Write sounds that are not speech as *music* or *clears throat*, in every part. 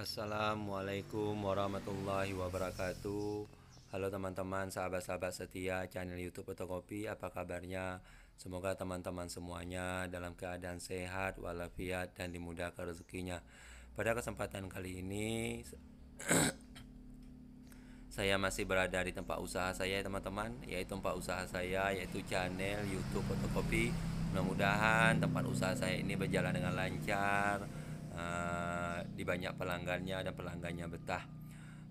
Assalamualaikum warahmatullahi wabarakatuh Halo teman-teman sahabat-sahabat setia channel youtube Fotokopi Apa kabarnya? Semoga teman-teman semuanya dalam keadaan sehat walafiat dan dimudahkan rezekinya Pada kesempatan kali ini *clears throat* Saya masih berada di tempat usaha saya teman-teman Yaitu tempat usaha saya yaitu channel youtube Fotokopi Mudah-mudahan tempat usaha saya ini berjalan dengan lancar Eh, di banyak pelanggannya dan pelanggannya betah.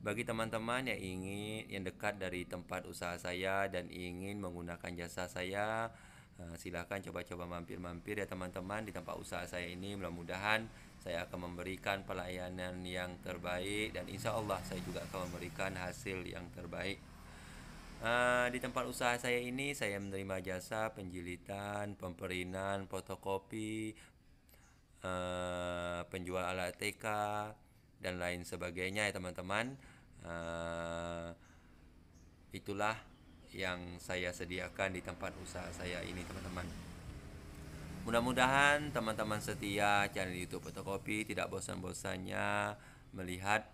Bagi teman-teman yang ingin yang dekat dari tempat usaha saya dan ingin menggunakan jasa saya, uh, eh, silahkan coba-coba mampir-mampir ya teman-teman di tempat usaha saya ini. Mudah-mudahan saya akan memberikan pelayanan yang terbaik dan insya Allah saya juga akan memberikan hasil yang terbaik. Uh, di tempat usaha saya ini saya menerima jasa penjilitan, pemperinan, fotokopi, Eh, penjual alat TK dan lain sebagainya ya teman-teman uh, itulah yang saya sediakan di tempat usaha saya ini teman-teman mudah-mudahan teman-teman setia channel YouTube fotokopi tidak bosan-bosannya melihat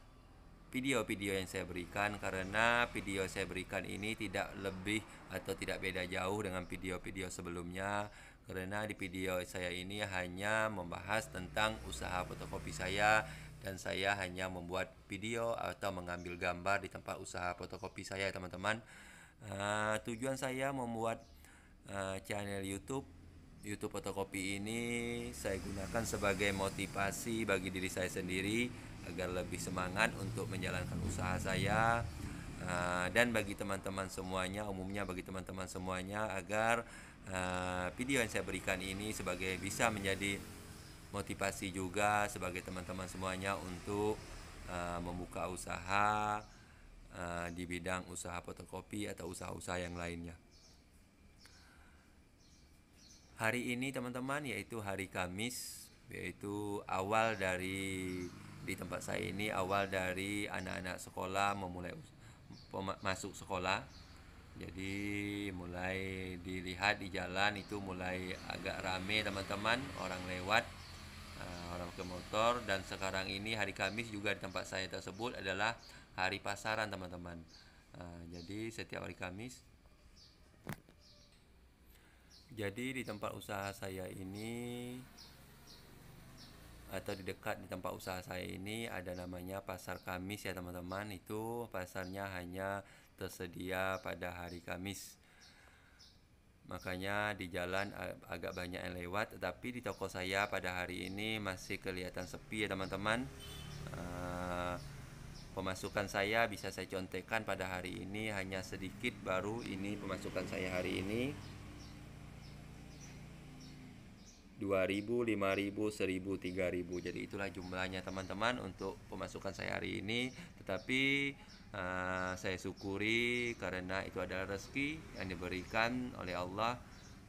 video-video yang saya berikan karena video saya berikan ini tidak lebih atau tidak beda jauh dengan video-video sebelumnya karena di video saya ini hanya membahas tentang usaha fotokopi saya dan saya hanya membuat video atau mengambil gambar di tempat usaha fotokopi saya teman-teman uh, tujuan saya membuat uh, channel YouTube YouTube fotokopi ini saya gunakan sebagai motivasi bagi diri saya sendiri agar lebih semangat untuk menjalankan usaha saya eh, dan bagi teman-teman semuanya umumnya bagi teman-teman semuanya agar Eh, video yang saya berikan ini sebagai bisa menjadi motivasi juga sebagai teman-teman semuanya untuk uh, membuka usaha uh, di bidang usaha fotokopi atau usaha-usaha yang lainnya. Hari ini teman-teman yaitu hari Kamis yaitu awal dari di tempat saya ini awal dari anak-anak sekolah memulai masuk sekolah jadi mulai dilihat di jalan itu mulai agak rame teman-teman orang lewat uh, orang ke motor dan sekarang ini hari Kamis juga di tempat saya tersebut adalah hari pasaran teman-teman uh, jadi setiap hari Kamis jadi di tempat usaha saya ini atau di dekat di tempat usaha saya ini ada namanya pasar Kamis ya teman-teman itu pasarnya hanya tersedia pada hari Kamis. Makanya di jalan agak banyak yang lewat, tetapi di toko saya pada hari ini masih kelihatan sepi ya teman-teman. Eh, pemasukan saya bisa saya contekan pada hari ini hanya sedikit baru ini pemasukan saya hari ini. 2000, 5000, 1000, 3000. Jadi itulah jumlahnya teman-teman untuk pemasukan saya hari ini. Tetapi uh, saya syukuri karena itu adalah rezeki yang diberikan oleh Allah.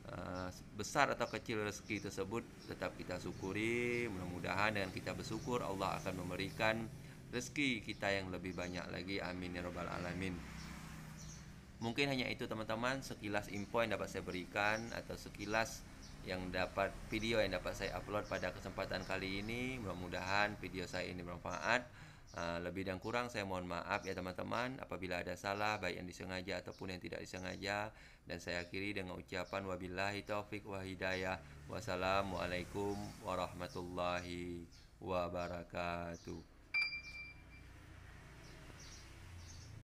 Uh, besar atau kecil rezeki tersebut tetap kita syukuri. Mudah-mudahan dengan kita bersyukur Allah akan memberikan rezeki kita yang lebih banyak lagi. Amin ya robbal alamin. Mungkin hanya itu teman-teman sekilas info yang dapat saya berikan atau sekilas yang dapat video yang dapat saya upload pada kesempatan kali ini. Mudah-mudahan video saya ini bermanfaat. Eh, lebih dan kurang saya mohon maaf ya teman-teman apabila ada salah baik yang disengaja ataupun yang tidak disengaja dan saya akhiri dengan ucapan wabillahi taufik wa hidayah wassalamualaikum warahmatullahi wabarakatuh